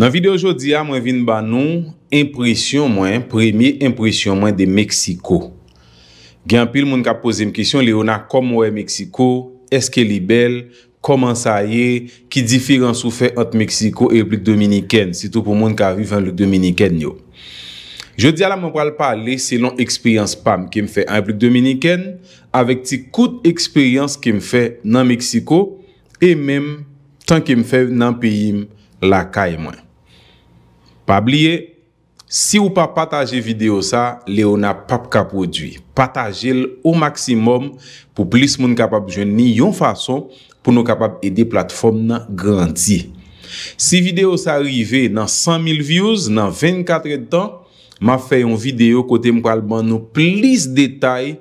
Nan videyo jodi a, mwen vin ban nou, impresyon mwen, premye impresyon mwen de Meksiko. Gyan pil mwen ka pose m kesyon, le ona kom mwen Meksiko, eske li bel, koman sa ye, ki diferans ou fe ant Meksiko e replik Dominiken, sitou pou mwen ka vive an le Dominiken yo. Jodi a la mwen pral pale, se lon eksperyans pam ki m fe an replik Dominiken, avek ti kout eksperyans ki m fe nan Meksiko, e menm tan ki m fe nan piyim la kay mwen. Pabliye, si ou pa pataje video sa, le ou na pap ka prodwi. Pataje l o maksimum pou plis moun kapap jouni yon fason pou nou kapap ede platform nan granti. Si video sa rive nan 100 000 views nan 24 etan, ma fè yon video kote mko alban nou plis detay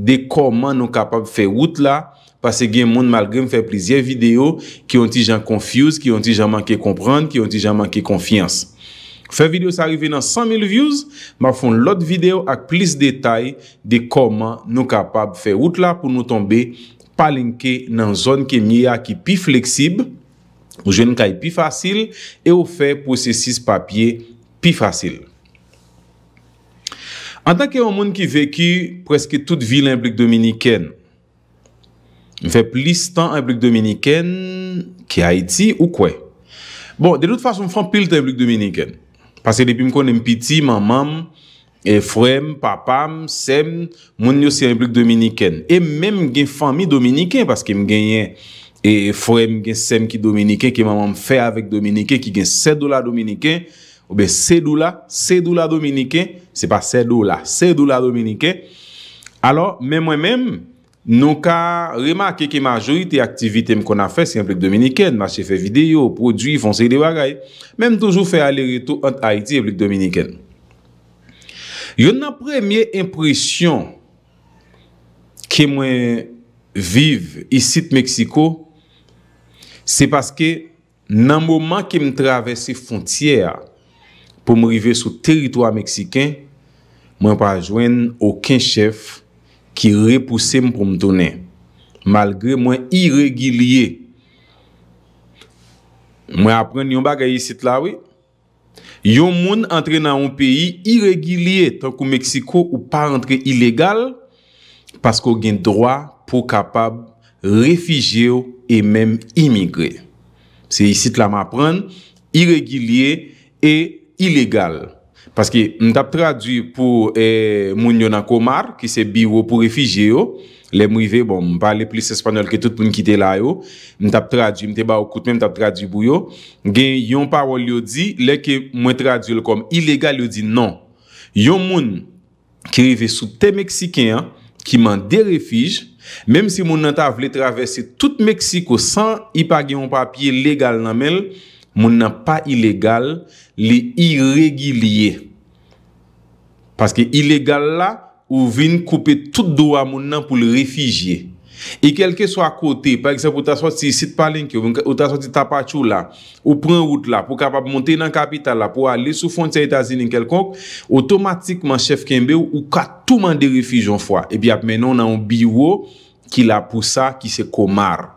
de koman nou kapap fè wout la pase gen moun malgrim fè plizye video ki yon ti jan konfuse, ki yon ti jan manke kompran, ki yon ti jan manke konfians. Fè video sa arrive nan 100 000 views, ma fon lot video ak plis detay de koman nou kapab fè wout la pou nou tombe palinke nan zon ke miya ki pi fleksib, ou jen kaj pi fasil, e ou fè pou se 6 papye pi fasil. An takè yon moun ki veki preske tout vil en blik dominiken, ve plis tan en blik dominiken ki Haiti ou kwen. Bon, de lout fason fan pil te en blik dominiken. Pase depi m konen piti, mamam, Efrem, papam, Sem, moun yo se implik Dominiken. E menm gen fami Dominiken, paske m genye Efrem, gen Sem ki Dominiken, ki mamam fe avik Dominiken, ki gen Sedoula Dominiken, oube Sedoula, Sedoula Dominiken, se pa Sedoula, Sedoula Dominiken. Alo, menm wè menm, Nou ka remak keke majorite aktivitem kon a fes yon plek Dominiken. Ma che fè video, prodwi, fonser de bagay. Men m toujou fè ale reto ant Haiti yon e plek Dominiken. Yon nan premye impresyon ke mwen vive isit Meksiko, se paske nan mouman ke m travesse fontyer pou m rive sou teritwa Meksiken, mwen pa jwen oken chef ki repousem pou m donen, malgre mwen iregilye. Mwen apren yon bagay yisit la, yon moun entre nan yon peyi iregilye, tankou Meksiko ou pa entre ilegal, paskou gen drwa pou kapab refije ou e menm imigre. Se yisit la m apren, iregilye e ilegal. Paske m tap tradwi pou e, moun yon akomar ki se biwo pou refije yo. Le mou yve bon, m pale plis espanol ke tout pou m kite la yo. M tap tradwi, m te ba okout me m tap tradwi bou yo. Gen yon parol yo di, le ke mwen tradwil kom. Ilegal yo di non. Yon moun ki rive sou te Meksikyan ki man de refije. Mem si moun nan ta vle travese tout Meksiko san ipa gen yon papye legal nan menl. moun nan pa ilegal li iregiliye paske ilegal la ou vin koupe tout doa moun nan pou li refijye e kelke so a kote par eksep ou ta soti sit palenke ou ta soti tapachou la ou pren route la pou kapap monte nan kapital la pou ale sou fontye etazine en kelkonk otomatikman chef kembe ou ou ka touman de refijyon fwa e bi ap menon nan biwo ki la pou sa ki se komar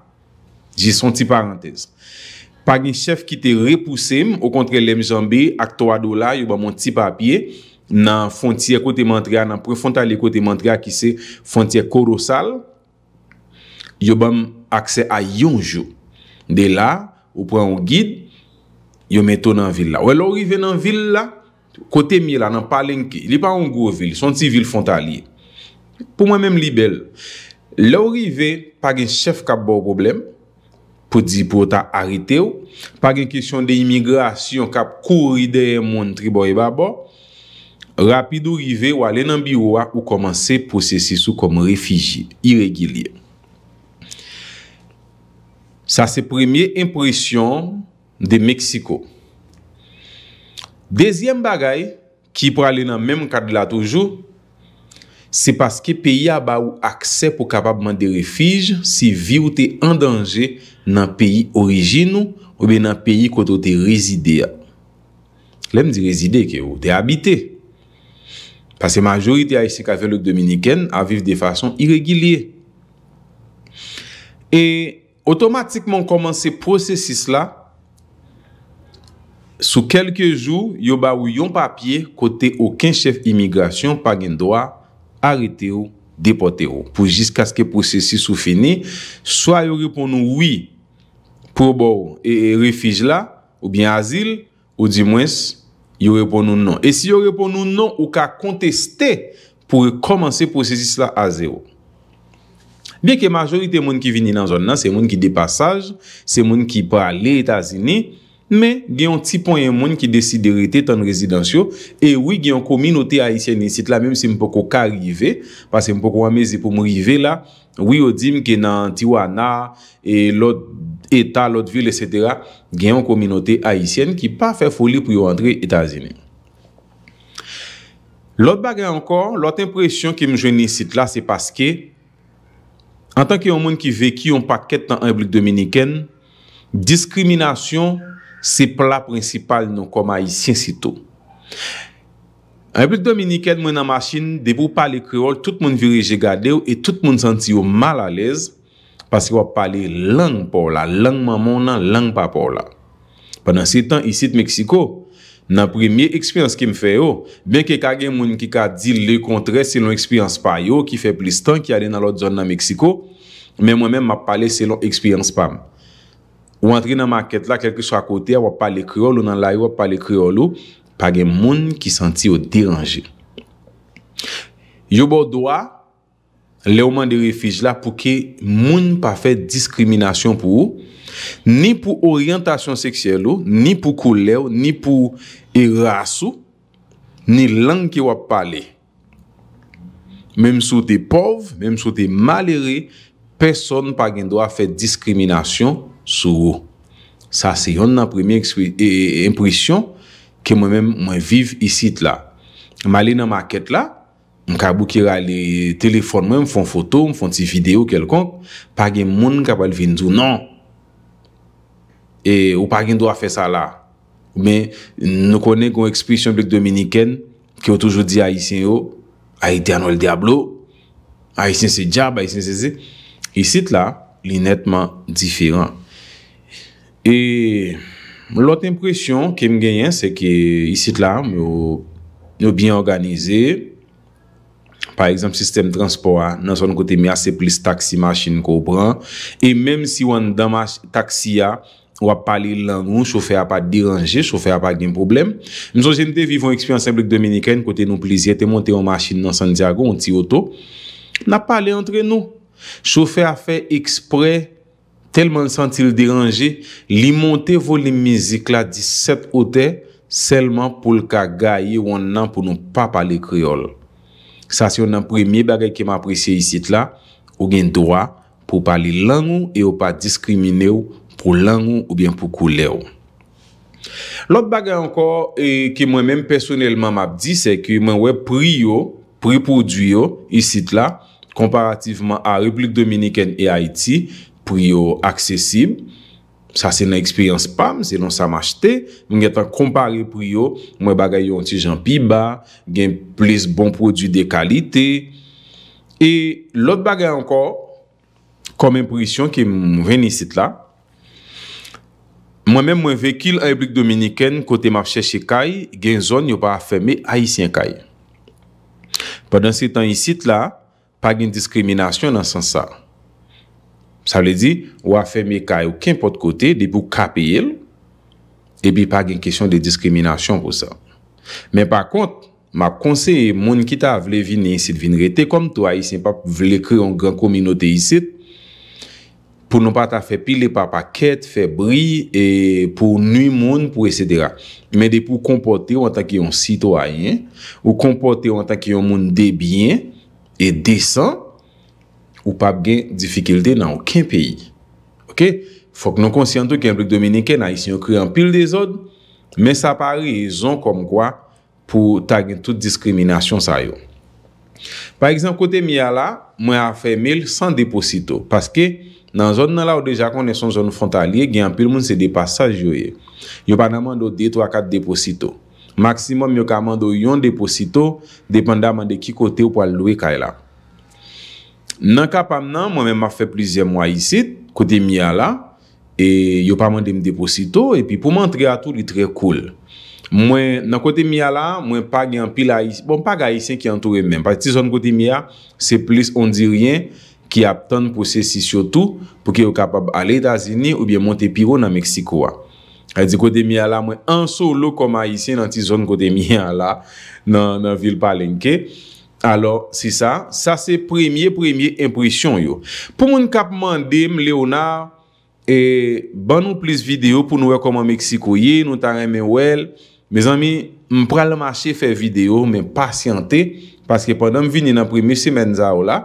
jisonti parantez Pag ni chef ki te repousem, o kontre lem zambi, ak towa do la, yo ba monti papye, nan fontye kote mantrea, nan prefontali kote mantrea, ki se fontye korosal, yo ba akse a yonjou. De la, ou pran ou gid, yo meto nan vil la. Ouè, la ou rive nan vil la, kote mi la nan palenke, li pa an gwo vil, son ti vil fontali. Pou mwen men li bel, la ou rive, pag ni chef kap bo probleme, pou di pou ta harite ou, pa gen kisyon de imigrasyon kap kouri derye moun tribo e babo, rapido rive ou ale nan biro a ou komanse posese sou kom refiji iregilye. Sa se premye impresyon de Meksiko. Dezyen bagay ki pou ale nan menm kad la toujou, se paske peyi a ba ou aksep ou kapabman de refij, se vi ou te endanje nan peyi orijin ou, ou be nan peyi kote ou te rezide a. Lèm di rezide ke ou, te habite. Pase majorite a isi kavelouk dominiken a viv de fason iregilye. E otomatikman koman se prosesis la, sou kelke jou, yo ba ou yon papye kote ouken chef imigrasyon pa gen doa, Arrete ou, depote ou, pou jisk aske prosesis ou fini. Soa yo repon nou oui pou bo ou e refij la, ou bien azil, ou di mwes, yo repon nou non. E si yo repon nou non, ou ka konteste pou e komanse prosesis la a zero. Biye ke majorite moun ki vini nan zon nan, se moun ki depasaj, se moun ki pa le Etasini, men gen yon ti po yon moun ki desi de rete tan rezidansyo, e wii gen yon kominote Haitien nisite la, mèm se mpoko ka rive, pas se mpoko wame zi pou mou rive la, wii yon dim gen nan Tijuana, etat, lot vil, etc. gen yon kominote Haitien ki pa fè foli pou yon andre Etazenè. Lot bagè ankon, lot impresyon ki mjè nisite la, se paske an tanke yon moun ki veki yon paket tan an blik Dominiken, diskriminasyon Se pla prinsipal nou koma yi sien sitou. An blik Dominiken mwen nan masin, debou pali kreol, tout moun viri je gade ou, et tout moun santi ou mal alez, pasi wap pali lang pou ou la, lang maman nan, lang pa pou ou la. Pendan se tan, yi sit Meksiko, nan premiye ekspiyans ki m fe yo, ben ke kage moun ki ka di le kontre, se lon ekspiyans pa yo, ki fe plis tan, ki ale nan lot zon nan Meksiko, men mwen men map pali se lon ekspiyans pa m. Wantri nan maket la, kelkis wakote, wap pale kriyolo nan layo, wap pale kriyolo, page moun ki santi wap diranje. Yobo dwa, lewman de refij la pou ke moun pa fe diskriminasyon pou ou, ni pou orientasyon seksyelo, ni pou koulew, ni pou irasou, ni lang ki wap pale. Mem sou te pov, mem sou te malere, person pagen doa fe diskriminasyon, Sou ou Sa se yon nan premye e, Impresyon Ke mwen mwen vive isit la Mwen alen nan maket la Mwen ka boukira le telefon mwen Mwen fon foto, mwen fon ti video kelkon Par gen moun kapal vindou Nan e, Ou par gen do a fe sa la Men nou kone kon ekspresyon Blek dominiken Ki ou toujou di a isin yo A isin se diab A isin se zi Isit la li netman diferan Et l'ot impression kem genyen se ke isit la, yo bien organize par exemple, sistem transport nan son kote mi ase plis taksi, masjin ko bran, et menm si wan dan taksi ya, wap pale lan, ou choufe a pa diranje, choufe a pa gen problem, msou jende vivon eksperyans simplek dominikè, nan kote nou plizye te monte ou masjin nan san diago, ou ti oto nan pale entre nou choufe a fe eksprey telman sentil deranje li monte vo li mizik la di set ote, selman pou lka gaye ou an nan pou nou pa pale kriol. Sa si ou nan premye bagay ki ma apresye yisit la, ou gen doa pou pale langou e ou pa diskrimine ou pou langou ou bien pou koule ou. Lop bagay ankor e, ki mwen men personelman map di se ki mwen we priyo, pripodu yo yisit la, komparativeman a Republik Dominiken e Haiti, pou yo aksesib, sa se nan eksperyans pam, se non sa m'achete, mwen gen tan kompare pou yo, mwen bagay yo anti jampimba, gen ples bon prodou de kalite, e lot bagay ankor, kom mwen prisyon ki mwen ven yisit la, mwen men mwen vekil a ebrik dominiken, kote map cheshe kaj, gen zon yo pa afeme a yisien kaj. Padan se tan yisit la, pa gen diskriminasyon nan san sa. Sa lè di, ou a fèmè kè ou kèm pot kote, de pou kèpè yèl, epi pa gen kèsyon de diskriminasyon pou sa. Men pa kont, ma konsey moun ki ta vle vin nè e yon sit vin rete, kom tou a yon sinpap vle kre yon gran kominote yon sit, pou nou pa ta fè pilè pa pa kèt, fè brie, pou nou moun, pou esedera. Men de pou kompote ou an tak yon sitou a yon, ou kompote ou an tak yon moun debyen, e desan, Ou pap gen difikilite nan ouken peyi Ok, fok nou konsyantou Kèmplik Dominikè nan isyon kri anpil De zon, men sa pa rezon Kom kwa pou tag Tout diskriminasyon sa yo Par exemple, kote miya la Mwen a fe mel san deposito Paske nan zon nan la ou deja Kone son zon frontalye, gen anpil moun se depasaj Yo e, yo pa nan mando 2, 3, 4 deposito Maksimum yo ka mando yon deposito Dependa man de ki kote ou pal loue kaya e la Nan kapam nan, mwen mwen ma fe plizye mwa isit, kote miya la, e yo pa mwen dem deposito, e pi pou mwen tre atou li tre koul. Mwen nan kote miya la, mwen pa gen pil a isi, mwen bon, pa gen a isi ki antoure men, pa ti zon kote miya, se plis on di ryen ki ap ton posesi sio tou, pou ki yo kapab ale da zini ou biye monte piro nan Meksiko wa. A di kote miya la, mwen ansou lo kom a isi nan ti zon kote miya la, nan vil palenke. Alors, si sa, sa se premye premye imprysyon yo. Pou moun kap mandem, Leonard, ban nou plis video pou nou rekomman Meksiko ye, nou taran men wel. Me zanmi, m pral ma che fe video, men pasyante, paske pandan m vini nan premye semen za ou la,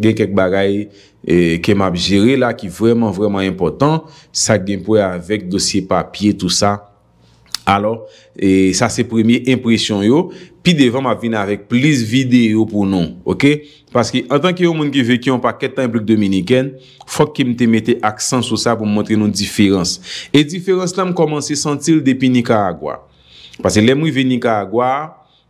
gen kek bagay e, ke map jere la ki vreman vreman important, sa gen pou e avek dosye papye tout sa. Alors, e, sa se premye imprysyon yo, pi devan ma vin avèk plis videyo pou nou, ok? Paski, an tan ki yo moun ki vek yon pa ketan blik dominiken, fok ki mte metè aksan sou sa pou mwantre nou diferans. E diferans la m komanse sentil depi nika agwa. Paski, lè mwi veni nika agwa,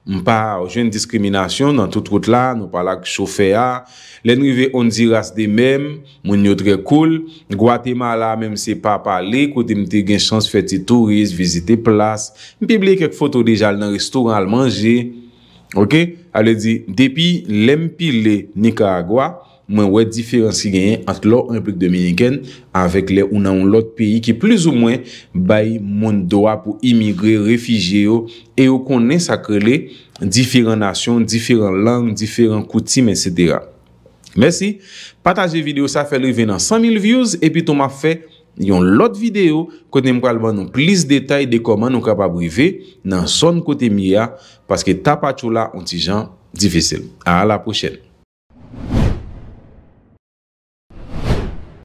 Mpa, ou jen diskriminasyon nan tout kout la, nou palak choufe ya. Len rive on diras de mem, mwen yo tre kul. Gwa te mala, menm se pa pale, kote mte gen chans feti turist, vizite plas. Mpi ble kek foto de jal nan restoran al manje. Ok, ale di, depi lem pi le, ni ka gwa. mwen wè diferansi genyen ant lo Republik Dominikèn, avèk lè ou nan lòt peyi ki plis ou mwen bayi moun doa pou imigre, refije yo, e yo konen sakrele diferans nasyon, diferans lang, diferans koutim, etc. Mèsi, patajè videyo sa fèl rive nan 100 000 views, epi ton ma fè yon lòt videyo kote mwen kalman nou plis detay de koman nou kapab rive nan son kote miya, paske tapachou la onti jan difesel. A la prochen.